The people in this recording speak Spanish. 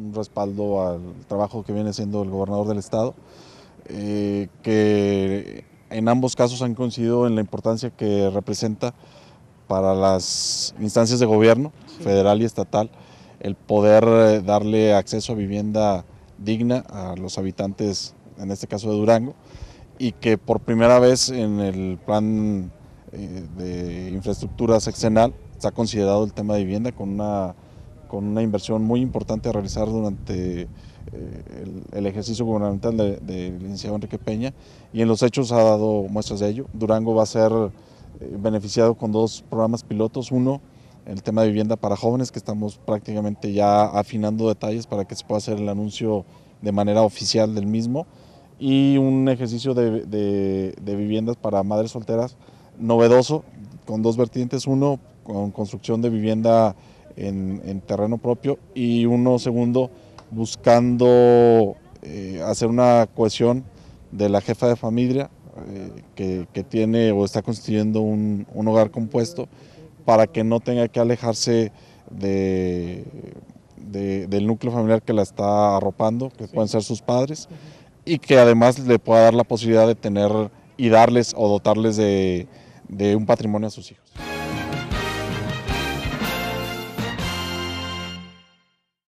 un respaldo al trabajo que viene siendo el gobernador del estado, eh, que en ambos casos han coincidido en la importancia que representa para las instancias de gobierno, federal y estatal, el poder eh, darle acceso a vivienda digna a los habitantes, en este caso de Durango, y que por primera vez en el plan eh, de infraestructura sexenal ha considerado el tema de vivienda con una con una inversión muy importante a realizar durante eh, el, ejercicio gubernamental del licenciado Enrique Peña y en los hechos ha dado muestras de ello. Durango va a ser eh, beneficiado con dos programas pilotos, uno el tema de vivienda para jóvenes que estamos prácticamente ya afinando detalles para que se pueda hacer el anuncio de manera oficial del mismo y un ejercicio de viviendas para madres solteras novedoso con dos vertientes, uno con construcción de vivienda en, terreno propio y uno segundo buscando eh, hacer una cohesión de la jefa de familia eh, que, tiene o está construyendo un, hogar compuesto para que no tenga que alejarse del núcleo familiar que la está arropando, que pueden ser sus padres, y que además le pueda dar la posibilidad de tener y darles o dotarles de un patrimonio a sus hijos.